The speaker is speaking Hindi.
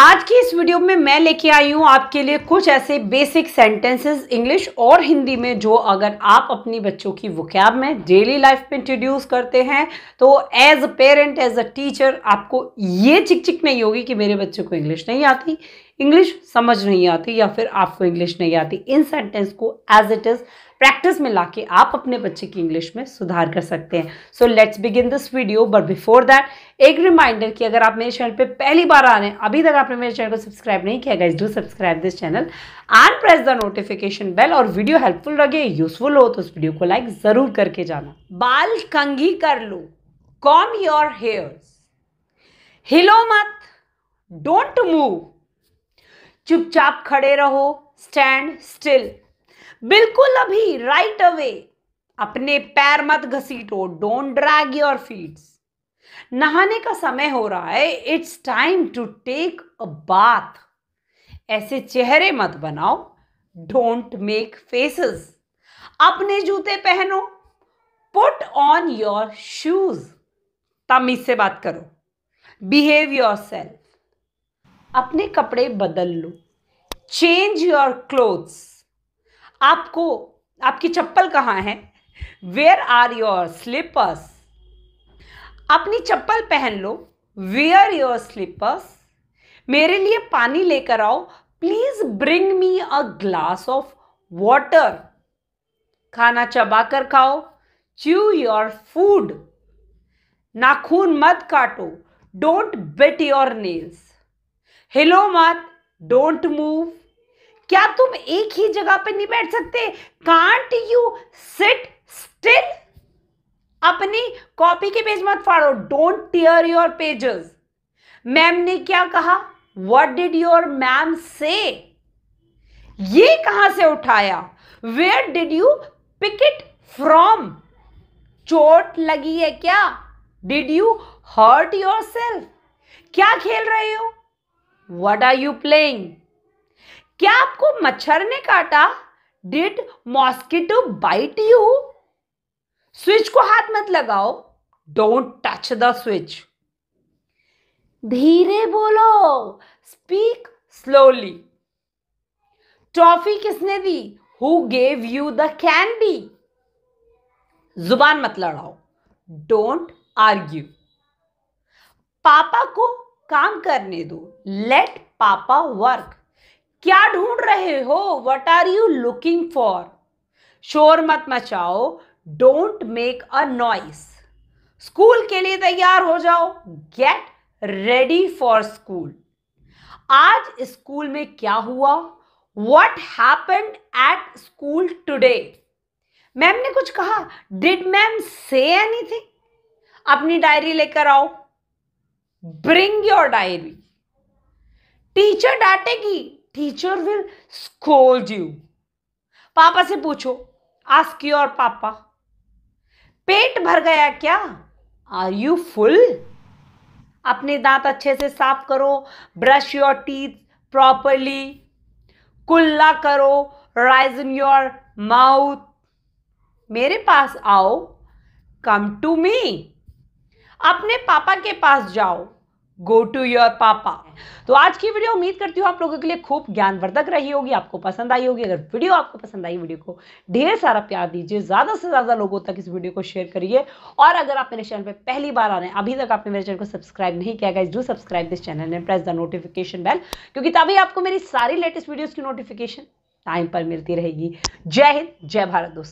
आज की इस वीडियो में मैं लेके आई हूँ आपके लिए कुछ ऐसे बेसिक सेंटेंसेस इंग्लिश और हिंदी में जो अगर आप अपनी बच्चों की वुकैब में डेली लाइफ में इंट्रोड्यूस करते हैं तो as a parent as a teacher आपको ये चिक चिक नहीं होगी कि मेरे बच्चे को इंग्लिश नहीं आती इंग्लिश समझ नहीं आती या फिर आपको इंग्लिश नहीं आती इन सेंटेंस को एज इट इज़ प्रैक्टिस में लाके आप अपने बच्चे की इंग्लिश में सुधार कर सकते हैं so let's begin this video but before that एक रिमाइंडर कि अगर आप मेरे चैनल पे पहली बार आ रहे हैं अभी तक आपने मेरे चैनल को सब्सक्राइब नहीं किया guys do subscribe this channel and press the notification bell और वीडियो हेल्पफुल लगे यूजफुल हो तो उस वीडियो को लाइक ज़रूर करके जाना बाल कंघी कर लो कॉम योर हेयर्स हिलो मत डोंट मूव चुपचाप खड़े रहो स्टैंड स्टिल बिल्कुल अभी राइट अवे अपने पैर मत घसीटो डोंट ड्रैग योर फीट्स नहाने का समय हो रहा है it's time to take a bath ऐसे चेहरे मत बनाओ डोंट मेक फेसेस अपने जूते पहनो पुट ऑन योर शूज तमीज से बात करो बिहेव योर सेल्फ अपने कपड़े बदल लो चेंज योर क्लोथ्स आपको आपकी चप्पल कहाँ है वेयर आर योर स्लीपर्स अपनी चप्पल पहन लो वेयर योर स्लीपर्स मेरे लिए पानी लेकर आओ please bring me a glass of water खाना चबा कर खाओ च्यू योर फूड नाखून मत काटो डोंट बेट योर नेल्स हिलो मत डोंट मूव तुम एक ही जगह पे नहीं बैठ सकते कांट यू सिट स्टिल अपनी कॉपी के पेज मत फाड़ो don't tear your pages ma'am ने क्या कहा वट डिड योर मैम से ये कहां से उठाया where did you pick it from चोट लगी है क्या did you hurt yourself क्या खेल रहे हो वट आर यू प्लेइंग क्या आपको मच्छर ने काटा did mosquito bite you switch को हाथ मत लगाओ डोंट टच द स्विच धीरे बोलो स्पीक स्लोली ट्रॉफी किसने दी who gave you the candy जुबान मत लड़ाओ डोंट आर्ग्यू पापा को काम करने दो लेट पापा वर्क क्या ढूंढ रहे हो what are you looking for शोर मत मचाओ don't make a noise school के लिए तैयार हो जाओ गेट रेडी फॉर स्कूल आज स्कूल में क्या हुआ what happen at school today ma'am ने कुछ कहा डिड मैम से एनीथिंग अपनी डायरी लेकर आओ ब्रिंग योर डायरी टीचर डांटेगी टीचर विल स्कोल्ड यू पापा से पूछो आस्क योर पापा पेट भर गया क्या आर यू फुल अपने दांत अच्छे से साफ करो ब्रश योर टीथ प्रॉपरली कुल्ला करो राइज इन योर माउथ मेरे पास आओ कम टू मी अपने पापा के पास जाओ गो टू योर पापा तो आज की वीडियो उम्मीद करती हूँ आप लोगों के लिए खूब ज्ञानवर्धक रही होगी आपको पसंद आई होगी अगर वीडियो आपको पसंद आई वीडियो को ढेर सारा प्यार दीजिए ज़्यादा से ज़्यादा लोगों तक इस वीडियो को शेयर करिए और अगर आप मेरे चैनल पर पहली बार आ रहे हैं अभी तक आपने मेरे चैनल को सब्सक्राइब नहीं किया guys do subscribe this channel and press the notification bell क्योंकि तभी आपको मेरी सारी लेटेस्ट वीडियोज़ की नोटिफिकेशन टाइम पर मिलती रहेगी जय हिंद जय भारत दोस्तों